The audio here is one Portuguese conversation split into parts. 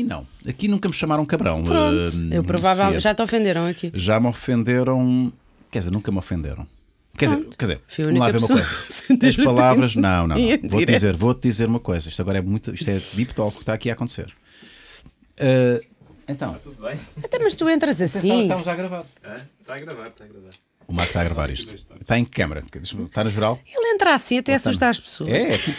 Aqui não. Aqui nunca me chamaram cabrão. Pronto, uh, eu provavelmente. Já te ofenderam aqui. Já me ofenderam. Quer dizer, nunca me ofenderam. Quer dizer, quer dizer vamos lá ver uma coisa. As palavras. Não, não. não. Vou-te dizer, vou -te dizer uma coisa. Isto agora é muito. Isto é deep talk que está aqui a acontecer. Uh, então. Mas tudo bem. Até, mas tu entras assim. Estamos já a gravar. É? Está a gravar, está a gravar. O Marco está a gravar isto. Está em câmara. Está na geral. Ele entra assim até assustar as pessoas. É, é tipo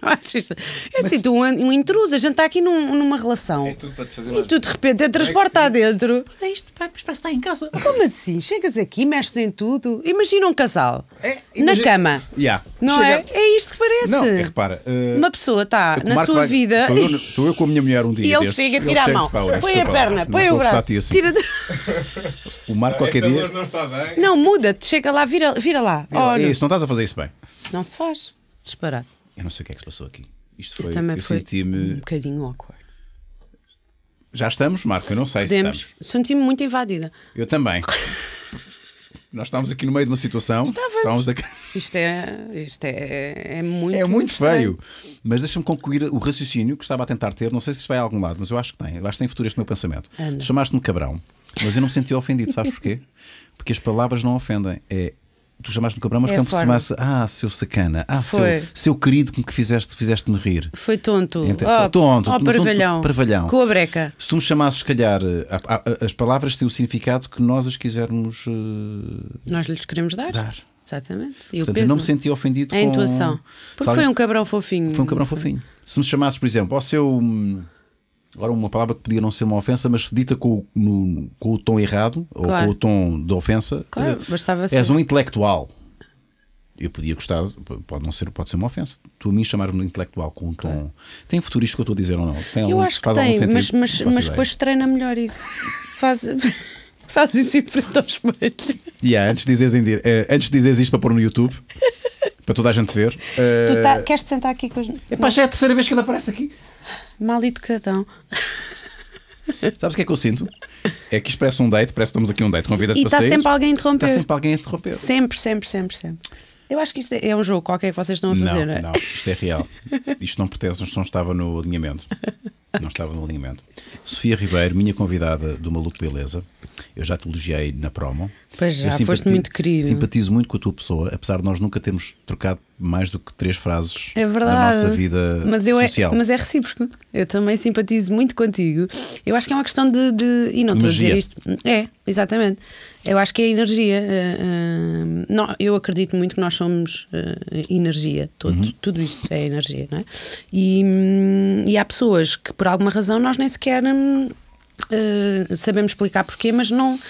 não achas? É assim, tu um, um intruso, a gente está aqui num, numa relação. É tudo para te fazer e tu de repente entras é dentro. adentro. é isto, pá, mas parece estar em casa. Como assim? Chegas aqui, mexes em tudo. Imagina um casal é, imagina... na cama. Yeah. Não Chega... é? É isto que parece. Não, é, repara, uh... Uma pessoa está na Marco sua vai... vida. Estou eu, com a minha mulher um dia. E ele desses, chega, a tirar a mão, põe a perna, põe o braço. Assim. Tira... o Marco ah, qualquer dia. Não, muda-te, chega lá, vira, vira lá. Vira oh, é Não. Isso, não estás a fazer isso bem. Não se faz. Disparado eu não sei o que é que se passou aqui. Isto foi, eu, eu me um bocadinho awkward. Já estamos, Marco, eu não sei Podemos. se estamos. Senti-me muito invadida. Eu também. Nós estávamos aqui no meio de uma situação. Estávamos. estávamos aqui... Isto, é, isto é, é muito. É muito, muito feio. Estranho. Mas deixa-me concluir o raciocínio que estava a tentar ter. Não sei se isto vai a algum lado, mas eu acho que tem. Eu acho que tem futuro este meu pensamento. Chamaste-me cabrão, mas eu não me senti ofendido. Sabes porquê? Porque as palavras não ofendem. É tu chamaste-me cabrão, mas é como se chamasse Ah, seu sacana, ah, foi. seu, seu querido com que fizeste, fizeste-me rir. Foi tonto. Ente, oh, tonto, oh, parvalhão. Com a breca. Se tu me chamasses, se calhar, a, ah, a, ah, ah, as palavras têm o significado que nós as quisermos. Uh, nós lhes queremos dar. Dar. Exatamente. E Portanto, eu não me senti ofendido a com. A intuação. Porque Sabe? foi um cabrão fofinho. Foi um cabrão fofinho. Se me chamasses, por exemplo, ao seu. Hum, Agora, uma palavra que podia não ser uma ofensa, mas se dita com, no, com o tom errado claro. ou com o tom de ofensa, claro, dizer, eh, bastava és um intelectual. Eu podia gostar, pode não ser, pode ser uma ofensa. Tu a mim chamar-me de intelectual com um tom. Tem futuro isto que eu estou a dizer ou não? Tem eu acho que tem, mas, mas, mas depois treina melhor isso. Faz. isso em frente aos espelho. Yeah, antes, de dizeres, eh, antes de dizeres isto para pôr no YouTube, para toda a gente ver. Tu tá, eh, queres te sentar aqui com as. Epá, já é a terceira vez que ele aparece aqui. Mal educadão. Sabes o que é que eu sinto? É que isto parece um date, parece que estamos aqui um date. Convida-te para sair. E está sempre alguém a interromper. Está sempre alguém a interromper. Sempre, sempre, sempre, sempre. Eu acho que isto é um jogo qualquer que vocês estão a fazer, não é? Não, isto é real. Isto não pertence, não estava no alinhamento não estava no alinhamento. Sofia Ribeiro, minha convidada do Maluco Beleza, eu já te elogiei na promo. Pois já, foste muito querido. Simpatizo muito com a tua pessoa, apesar de nós nunca termos trocado mais do que três frases é na nossa vida mas é- social. É, mas é recíproco. Eu também simpatizo muito contigo. Eu acho que é uma questão de. de e não estou a dizer isto. É, exatamente. Eu acho que é energia. Uh, não, eu acredito muito que nós somos uh, energia. Todo, uhum. Tudo isto é energia, não é? E, hum, e há pessoas que por alguma razão nós nem sequer uh, sabemos explicar porquê, mas não.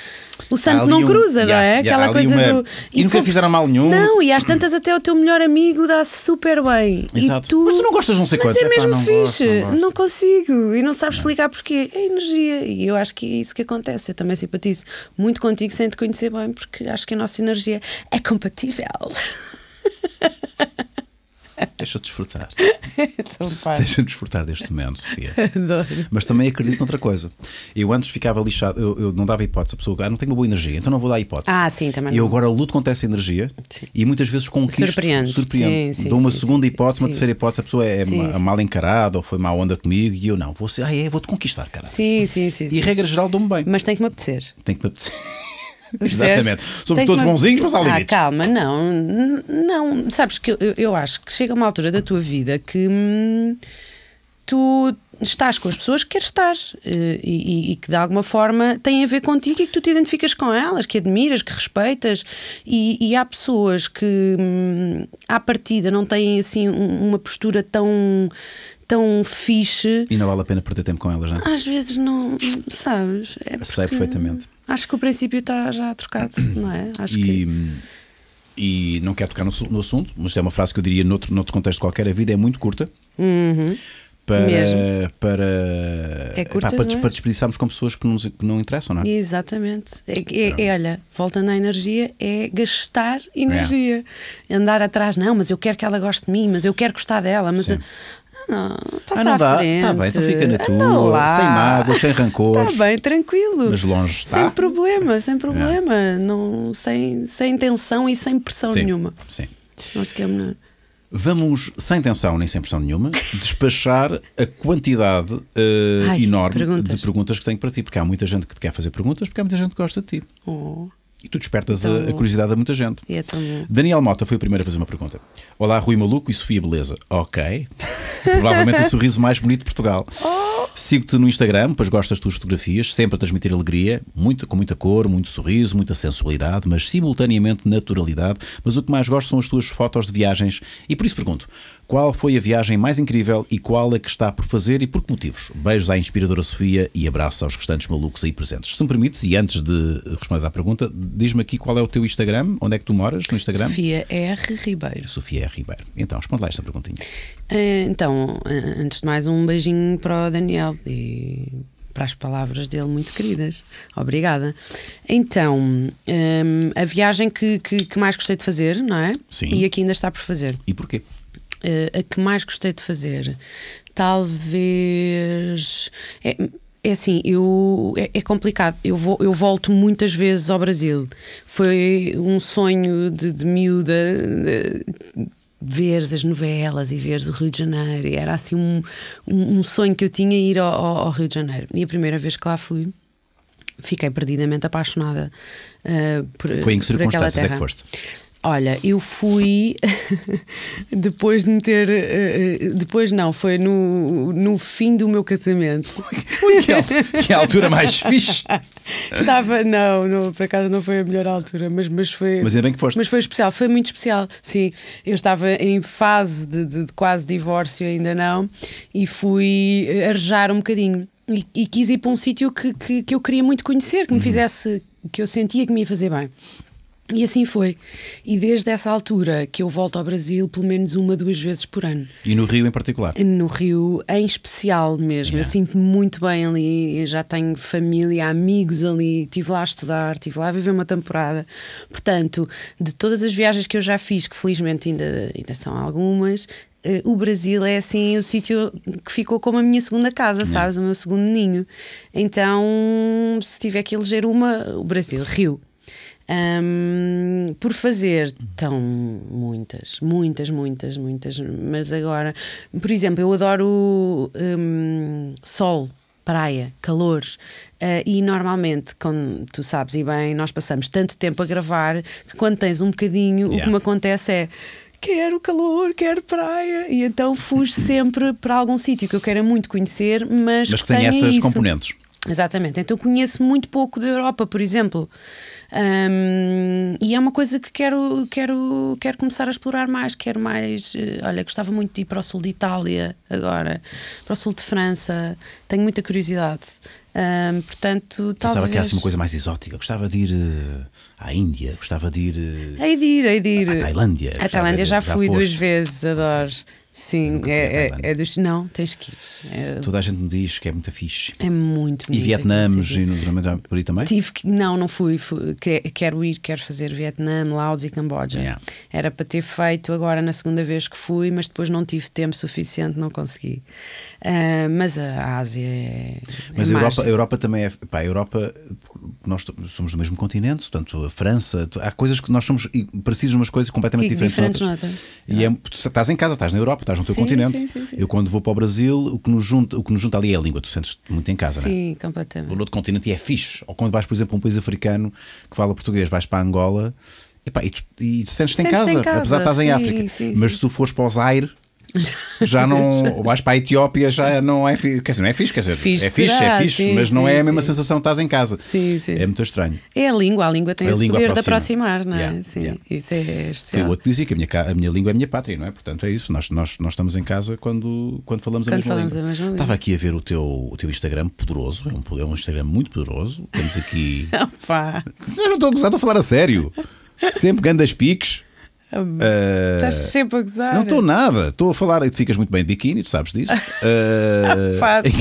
O santo não um, cruza, yeah, não é? Yeah, Aquela coisa uma... do. E nunca fizeram mal nenhum. Não, e às tantas até o teu melhor amigo dá super bem. Exato. Tu... Mas tu não gostas de não sei quanto. Mas é, é mesmo não fixe. Gosto, não, gosto. não, consigo. E não sabes explicar porquê. É energia. E eu acho que é isso que acontece. Eu também simpatizo muito contigo sem te conhecer bem, porque acho que a nossa energia é compatível. Deixa desfrutar. Então, Deixa desfrutar deste momento, Sofia. Adoro. Mas também acredito noutra coisa. Eu antes ficava lixado, eu, eu não dava hipótese. à pessoa, ah, não tenho uma boa energia, então não vou dar hipótese. Ah, sim, também. Eu não. agora luto contra essa energia sim. e muitas vezes conquisto. Surpreende. Surpreende. Sim, sim, Dou uma segunda hipótese, uma terceira hipótese. A pessoa é mal encarada ou foi má onda comigo e eu não. Vou ser, ah, é, vou-te conquistar, cara. Sim, sim, sim. E regra geral dou-me bem. Mas tem que me apetecer. Tem que me apetecer. Exatamente. Somos todos uma... bonzinhos, mas há limites. Ah, calma, não. Não, sabes que eu, eu acho que chega uma altura da tua vida que hum, tu estás com as pessoas que queres estar eh, e, e, que de alguma forma têm a ver contigo e que tu te identificas com elas, que admiras, que respeitas. E, e há pessoas que, hum, à partida, não têm assim uma postura tão, tão fixe. E não vale a pena perder tempo com elas, não é? Às vezes não, sabes? É porque... Sei perfeitamente. Acho que o princípio está já trocado, não é? Acho e, que. E não quero tocar no, no, assunto, mas é uma frase que eu diria noutro, noutro contexto qualquer: a vida é muito curta. Uhum. Para, para, é curta, para, é? para desperdiçarmos com pessoas que, nos, que não interessam, não é? Exatamente. É, é, é, olha, voltando à energia, é gastar é. energia. Andar atrás, não, mas eu quero que ela goste de mim, mas eu quero gostar dela, mas não, ah, passa ah, não dá. Está bem, então fica na é tua, lá. sem mágoas, sem rancor. Está bem, tranquilo. Mas longe está. Sem problema, sem problema. É. Não, sem, sem tensão e sem pressão sim, nenhuma. Sim. É Vamos, sem tensão nem sem pressão nenhuma, despachar a quantidade uh, Ai, enorme perguntas. de perguntas que tenho para ti, porque há muita gente que te quer fazer perguntas, porque há muita gente que gosta de ti. Oh. E tu despertas então, a, curiosidade de muita gente. É tão... Daniel Mota foi o primeiro a fazer uma pergunta. Olá, Rui Maluco e Sofia Beleza. Ok. Provavelmente o sorriso mais bonito de Portugal. Oh. Sigo-te no Instagram, pois gosto das tuas fotografias, sempre a transmitir alegria, muito, com muita cor, muito sorriso, muita sensualidade, mas simultaneamente naturalidade. Mas o que mais gosto são as tuas fotos de viagens. E por isso pergunto: qual foi a viagem mais incrível e qual a é que está por fazer e por que motivos? Beijos à inspiradora Sofia e abraços aos restantes malucos aí presentes. Se me permites, e antes de responder à pergunta, diz-me aqui qual é o teu Instagram, onde é que tu moras no Instagram? Sofia R. Ribeiro. Sofia R. Ribeiro. Então, responde lá esta perguntinha. Eh, então, eh, antes de mais, um beijinho para o Daniel e para as palavras dele muito queridas. Obrigada. Então, eh, a viagem que, que, que, mais gostei de fazer, não é? Sim. E aqui ainda está por fazer. E porquê? Eh, a que mais gostei de fazer, talvez. É, é assim, eu, é, é, complicado. Eu, vou, eu volto muitas vezes ao Brasil. Foi um sonho de, de miúda. De, eh, ver as novelas e ver o Rio de Janeiro. E era assim um, um, um, sonho que eu tinha ir ao, ao, Rio de Janeiro. E a primeira vez que lá fui, fiquei perdidamente apaixonada uh, por, Foi em que circunstâncias é que foste? Olha, eu fui depois de me ter. Eh, eh, depois não, foi no, no fim do meu casamento. que, altura mais fixe! Estava, não, não, por acaso não foi a melhor altura, mas, mas foi. Mas ainda bem que foste. Mas foi especial, foi muito especial, sim. Eu estava em fase de, de, de quase divórcio, ainda não, e fui eh, arejar um bocadinho. E, e quis ir para um sítio que, que, que, eu queria muito conhecer, que me uhum. fizesse. que eu sentia que me ia fazer bem. E assim foi. E desde essa altura que eu volto ao Brasil pelo menos uma, duas vezes por ano. E no Rio em particular? No Rio em especial mesmo. Yeah. Eu sinto-me muito bem ali, eu já tenho família, amigos ali, estive lá a estudar, estive lá a viver uma temporada. Portanto, de todas as viagens que eu já fiz, que felizmente ainda, ainda são algumas, eh, o Brasil é assim o sítio que ficou como a minha segunda casa, sabes? O meu segundo ninho. Então, se tiver que eleger uma, o Brasil, Rio. Um, por fazer tão muitas, muitas, muitas, muitas, mas agora, por exemplo, eu adoro um, sol, praia, calor. Uh, e normalmente, como tu sabes e bem, nós passamos tanto tempo a gravar que quando tens um bocadinho, yeah. o que me acontece é quero calor, quero praia. E então fujo sempre para algum sítio que eu quero muito conhecer, mas, mas que, que tenha essas isso. componentes. Exatamente. Então conheço muito pouco da Europa, por exemplo. Um, e é uma coisa que quero, quero, quero começar a explorar mais. Quero mais. Eh, olha, gostava muito de ir para o sul de Itália agora, para o sul de França. Tenho muita curiosidade. Um, portanto, Pensava talvez... que era assim uma coisa mais exótica. Gostava de ir uh, à Índia, gostava de ir. Uh, hei de ir, hei de ir. À Tailândia. À Tailândia já, já, fui já duas vezes, adoro. Assim. Sim, é, é, é, dos. Não, tens que ir. É... Toda a gente me diz que é muito fixe. É muito muito E Vietnã, e no, por aí também? Tive que. Não, não fui. fui quero ir, quero fazer Vietnã, Laos e Camboja. Yeah. Era para ter feito agora na segunda vez que fui, mas depois não tive tempo suficiente, não consegui. Uh, mas a Ásia é. é mas a, Europa, a Europa também é. Pá, a Europa, nós somos do mesmo continente, portanto, a França, há coisas que nós somos parecidos umas coisas completamente e, diferentes. diferentes notas. E é, estás em casa, estás na Europa estás no teu sim, continente. Sim, sim, eu, quando vou para o Brasil, o que nos junta, o que nos junta ali é a língua. Tu sentes muito em casa, é? sim, Sim, é? completamente. No outro continente é fixe. Ou quando vais, por exemplo, a um país africano que fala português, vais para Angola. Epá, e, tu, e sentes-te em, sentes em, casa, apesar de estás em África. Mas se tu fores para o Zaire, já não. Vais para a Etiópia, já não é fixe. Quer dizer, não é fixe, quer dizer, é fixe é fixe, será? é fixe, sim, mas sim, não é a mesma sim. sensação que estás em casa. Sim, sim. É muito estranho. É a língua, a língua tem a esse língua poder aproxima. de aproximar, não é? Yeah, sim, yeah. isso é especial. Eu outro dizia que a minha, a minha língua é a minha pátria, não é? Portanto, é isso. Nós, nós, nós estamos em casa quando, quando falamos, quando a, mesma falamos a mesma língua. Estava aqui a ver o teu, o teu Instagram poderoso, é um, é um Instagram muito poderoso. Temos aqui. Opa! não estou a gozar, estou a falar a sério. Sempre grandes piques. Uh, Estás sempre a gozar. Não estou nada, estou a falar e tu ficas muito bem de biquíni, tu sabes disso. Uh... Eh, Fácil.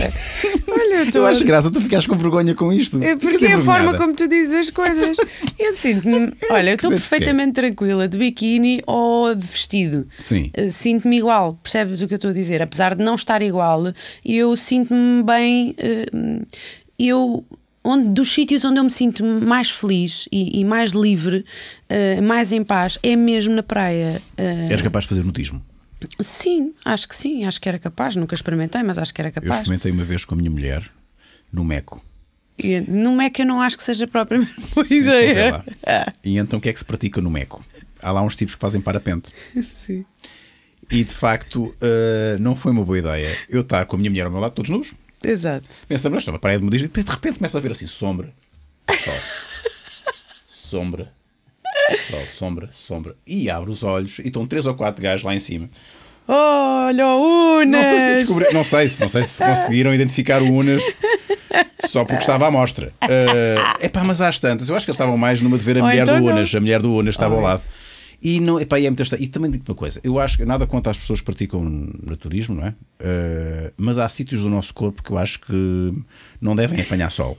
Olha, tu eu acho graça tu ficaste com vergonha com isto. É porque é a forma como tu dizes as coisas. Eu sinto-me, é olha, eu estou perfeitamente quer? tranquila de biquíni ou de vestido. Sim. Eh, sinto-me igual, percebes o que eu estou a dizer? Apesar de não estar igual, eu sinto-me bem. Eu onde, dos sítios onde eu me sinto mais feliz e, e mais livre, uh, mais em paz, é mesmo na praia. Uh... Eh. Eres capaz de fazer nudismo? Sim, acho que sim, acho que era capaz. Nunca experimentei, mas acho que era capaz. Eu experimentei uma vez com a minha mulher no Meco. E, no Meco eu não acho que seja propriamente boa ideia. e então o que é que se pratica no Meco? Há lá uns tipos que fazem parapente. Sim. E de facto, uh, não foi uma boa ideia eu estar com a minha mulher ao meu lado, todos nus Exato. pensa nós estamos a praia de modismo. e depois de repente começa a ver assim sombra, sol, sombra, sol, sombra, sombra. E abre os olhos e estão três ou quatro gajos lá em cima. Olha o Unas! Não sei se, descobri... não sei, não sei se conseguiram identificar o Unas só porque estava à mostra. É uh, eh, pá, mas às tantas, eu acho que eles estavam mais numa de ver a ou oh, mulher então do Unas. Não. A mulher do Unas estava oh, ao lado. Isso. E, não, epá, e, é muito e também digo uma coisa: eu acho que nada contra as pessoas que praticam naturismo, não é? Uh, mas há sítios do nosso corpo que eu acho que não devem apanhar sol.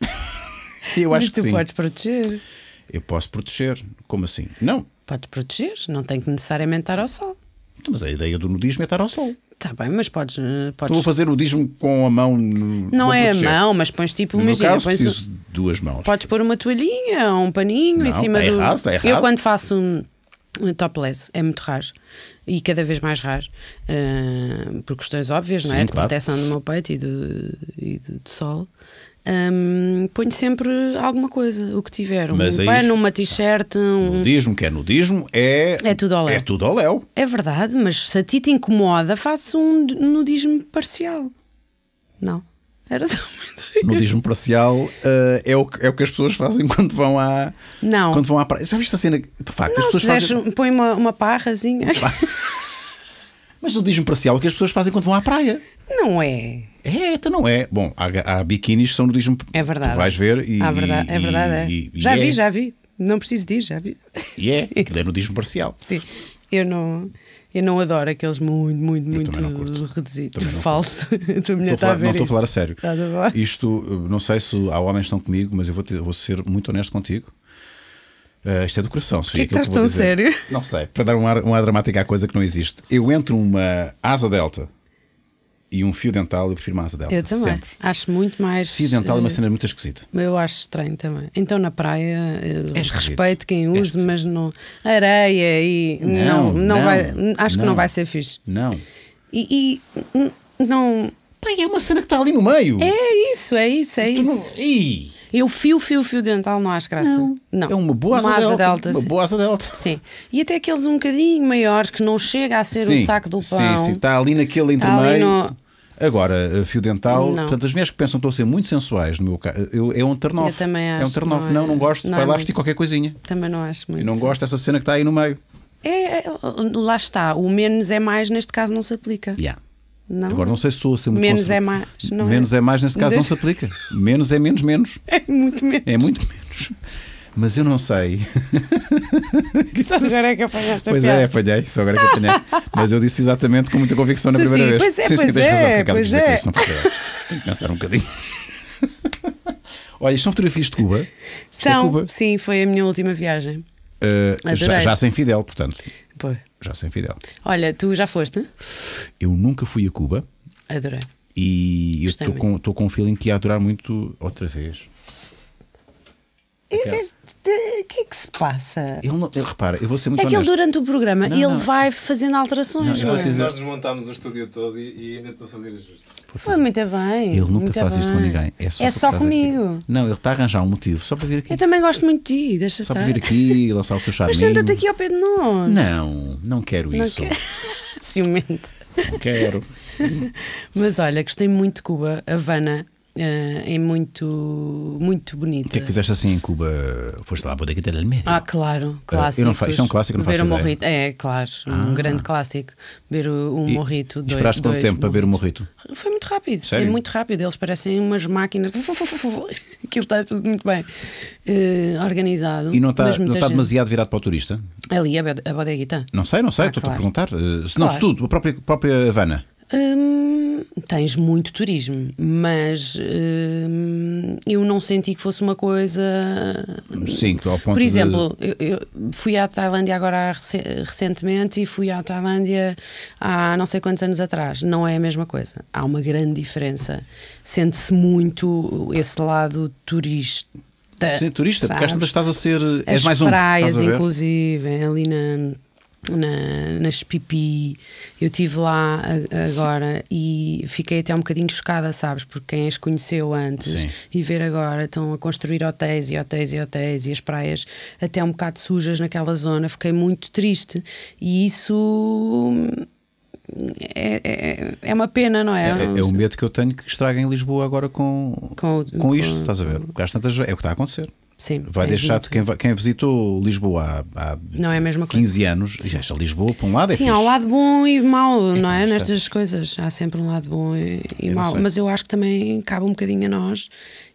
eu acho mas que tu sim. podes proteger. Eu posso proteger. Como assim? Não. Podes proteger, não tem que necessariamente estar ao sol. Então, mas a ideia do nudismo é estar ao sol. Está bem, mas podes. podes... Estou a fazer o dismo com a mão. No... Não é a mão, mas pões tipo, no imagina. Caso, preciso de duas mãos. Podes pôr uma toalhinha ou um paninho não, em cima está é do. Errado, é errado. Eu quando faço um. topless é muito raro e cada vez mais raro uh, por questões óbvias, não é? de proteção do meu peito e do, e do, do sol. Um, ponho sempre alguma coisa, o que tiver. Mas um é pano, uma t-shirt. Um... Nudismo, que é nudismo, é. É tudo ao é léu. É tudo ao léu. É verdade, mas se a ti te incomoda, faço um nudismo parcial. Não. Era só uma Nudismo parcial uh, é, o que, é o que as pessoas fazem quando vão à. Não. Quando vão à praia. Já viste a cena? De facto, não, as pessoas fazem. Põe uma, uma parrazinha. Mas nudismo parcial é o que as pessoas fazem quando vão à praia. Não é. É, então não é. Bom, há, há biquínis que são nudismo. É verdade. Tu vais ver e. Ah, verdade, é verdade. É. E, e já é. vi, já vi. Não preciso de ir, já vi. E é, aquilo é nudismo parcial. Sim. Eu não. Eu não adoro aqueles muito, muito, muito reduzidos. Falso. Tua a ver. Não estou a falar a sério. Tá, tá Isto, eh, não sei se há homens que estão comigo, mas eu vou, te, vou ser muito honesto contigo. Uh, isto é do coração, Sofia. Que, é que estás tão sério? Não sei, para dar um ar, um ar dramático à coisa que não existe. Eu entro uma asa delta e um fio dental, eu prefiro uma asa delta. Eu também. Sempre. Acho muito mais. Fio dental é uma eh, cena muito esquisita. Eu acho estranho também. Então na praia, eh, é respeito quem é usa, mas não. Areia e. Não, não, não, vai. Acho não. que não vai ser fixe. Não. E, e não. Pai, é uma cena que está ali no meio. É isso, é isso, é tu isso. Não... Ih. Eu fio, fio, fio dental não acho graça. Não. não. É uma boa asa, uma asa delta, delta. Uma boa asa delta. Sim. E até aqueles um bocadinho maiores que não chega a ser sim, o saco do pão. Sim, sim. Está ali naquele tá entre meio. No... Agora, eh, fio dental, não. portanto, as mulheres que pensam que estão a ser muito sensuais, no meu caso, eh, eu, é um ternof Eu também acho. É um ternof Não, não, é... não gosto. Não vai é lá vestir qualquer coisinha. Também não acho muito. E não sim. gosto dessa cena que está aí no meio. É, é, lá está. O menos é mais, neste caso, não se aplica. Yeah. Não. Agora não sei se sou assim muito Menos é mais. É? menos é? é? mais, neste caso, não se aplica. Menos é menos, menos. É muito menos. É muito menos. Mas eu não sei. Só agora é que apanhei esta Pois é, piada. é, apanhei. Só agora é que apanhei. Mas eu disse exatamente com muita convicção na primeira vez. Pois é, sim, pois sim, tens é, razão, pois é. Isto não Tenho que pensar um bocadinho. Olha, isto são fotografias de Cuba? São, Cuba. sim, foi a minha última viagem. Uh, já, já sem Fidel, portanto. Pois. sem Fidel. Olha, tu já foste? Eu nunca fui a Cuba. Adorei. E eu estou com, estou com um feeling que ia adorar muito outra vez. O que é que se passa? Ele não, ele, repara, eu vou ser muito é honesto. É que ele, durante o programa, não, ele não. vai fazendo alterações, não, não é? Dizer... Nós desmontámos o estúdio todo e, e ainda estou a fazer ajustes. Foi muito bem. Ele nunca faz bem. isto com ninguém. É só, é só comigo. Aqui. Não, ele está a arranjar um motivo só para vir aqui. Eu também gosto muito de ti, deixa Só estar. para vir aqui e lançar o seu charminho. Mas senta-te aqui ao pé de nós. Não, não quero isso. Quero. Não quero. Mas olha, gostei muito de Cuba, Havana. Ah, é muito, muito bonita. O que é que fizeste assim em Cuba? Foste lá poder quitar meio? Ah, claro, ah, clássico. Uh, isto é um clássico, não faço Ver o morrito, é, claro, ah. um grande clássico. Ver o, um e, morrito. esperaste quanto tempo para ver o morrito? Foi muito rápido, é Sério? é muito rápido. Eles parecem umas máquinas. Aquilo está tudo muito bem uh, organizado. E não está, não está demasiado virado para o turista? Ali, a bodeguita. Não sei, não sei, ah, estou claro. a perguntar. Uh, se não, claro. se tudo, a própria, a própria Havana. Hum, tens muito turismo, mas hum, eu não senti que fosse uma coisa. Sim, ao ponto Por exemplo, de... eu, eu, fui à Tailândia agora recentemente e fui à Tailândia há não sei quantos anos atrás. Não é a mesma coisa. Há uma grande diferença. Sente-se muito esse lado turista. Sim, turista, sabes? porque estás a ser. As és mais praias, um. Praias, inclusive, é ali na na, nas pipi. Eu estive lá agora e fiquei até um bocadinho chocada, sabes? Porque quem as conheceu antes Sim. e ver agora estão a construir hotéis e hotéis e hotéis e as praias até um bocado sujas naquela zona. Fiquei muito triste e isso. É, é, é, uma pena, não é? é? é? o medo que eu tenho que estraguem Lisboa agora com, com, com isto, com... estás a ver? tantas é o que está a acontecer. Sim, vai é deixar de quem, quem, visitou Lisboa há, há não é a mesma 15 coisa. anos, Sim. Lisboa para um lado é Sim, fixe. há um lado bom e mau, é, não é? Tá. Nestas coisas há sempre um lado bom e, e mau, mas eu acho que também cabe um bocadinho a nós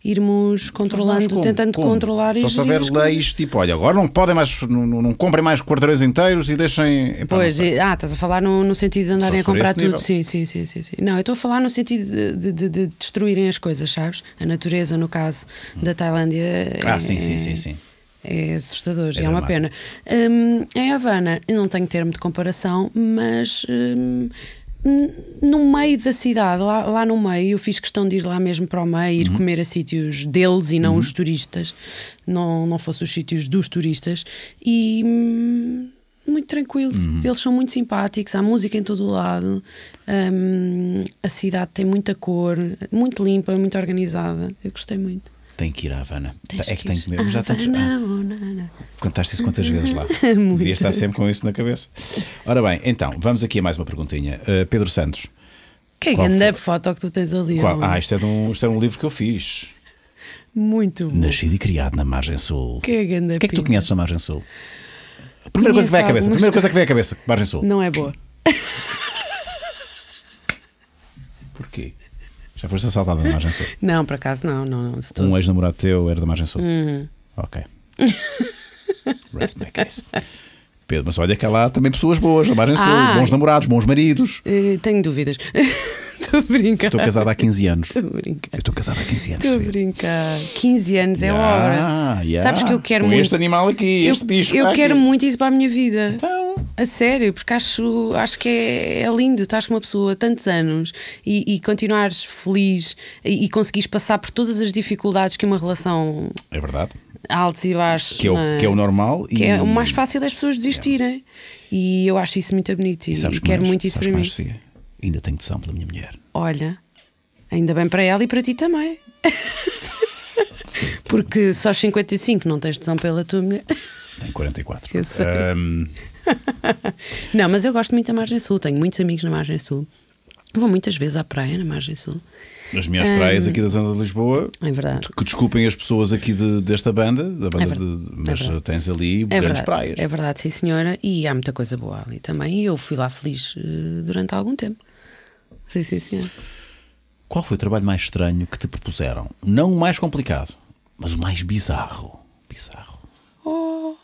irmos controlando, como, tentando como? controlar Só se houver leis tipo, olha, agora não podem mais, não, não comprem mais quarteirões inteiros e deixem. Epá, pois, e, ah, estás a falar no, no sentido de andarem a comprar tudo. Sim, sim, sim, sim, sim, Não, eu estou a falar no sentido de, de, de, destruírem as coisas, sabes? A natureza, no caso da Tailândia. Ah, é, sim Sim, é, sim, sim, sim. É assustador, é, é uma pena. Hum, em Havana, não tenho termo de comparação, mas hum, hum, no meio da cidade, lá, lá, no meio, eu fiz questão de ir lá mesmo para o meio, ir uhum. comer a sítios deles e não uhum. os turistas, não, não fosse os sítios dos turistas, e muito tranquilo. Uhum. Eles são muito simpáticos, há música em todo o lado, um, a cidade tem muita cor, muito limpa, muito organizada. Eu gostei muito. Tem que ir à Havana. Tens é que, que tem que mesmo. Já tantos... ah, Contaste isso quantas vezes lá? Muito. Devia estar sempre com isso na cabeça. Ora bem, então, vamos aqui a mais uma perguntinha. Uh, Pedro Santos. Que é grande foi... foto que tu tens ali. Ah, isto é, de um, isto é um livro que eu fiz. Muito bom. Nascido e criado na Margem Sul. Que grande O que é que tu conheces na Margem Sul? A primeira coisa que vem à cabeça. A Primeira coisa que vem à cabeça. Margem Sul. Não é boa. Porquê? Já foste assaltada da margem sul? Não, por acaso não, não, não. Estou... Um ex-namorado teu era da margem sul? Uhum. Ok. Rest my case. Pedro, mas olha que há lá também pessoas boas, da margem sul, ah. bons namorados, bons maridos. Eh, tenho dúvidas. Estou a brincar. Estou casada há 15 anos. Estou a brincar. estou casada há 15 anos. Estou a brincar. 15 anos é yeah, obra. Yeah. Sabes que eu quero Com muito. este animal aqui, este bicho. Eu quero aqui. muito isso para a minha vida. Então. A sério, porque acho, acho que é, é lindo, estás com uma pessoa tantos anos e, e continuares feliz e, e conseguires passar por todas as dificuldades que uma relação. É verdade. Altos e baixos. Que é o, é? Que é o normal. Que é e... é o mais fácil das pessoas desistirem. É. E eu acho isso muito bonito e, e quero mais, muito isso para mim. Ainda tenho tesão pela minha mulher. Olha, ainda bem para ela e para ti também. porque só aos 55 não tens tesão pela tua mulher. Tenho 44. Eu sei. Um... não, mas eu gosto muito da Margem Sul, tenho muitos amigos na Margem Sul. Vou muitas vezes à praia na Margem Sul. Nas minhas um, praias aqui da zona de Lisboa, é verdade. que desculpem as pessoas aqui de, desta banda, da banda é verdade, de, é mas é tens ali é grandes verdade, praias. É verdade, sim senhora, e há muita coisa boa ali também. E eu fui lá feliz uh, durante algum tempo. Sim, sim, senhora. Qual foi o trabalho mais estranho que te propuseram? Não o mais complicado, mas o mais bizarro. Bizarro. Oh.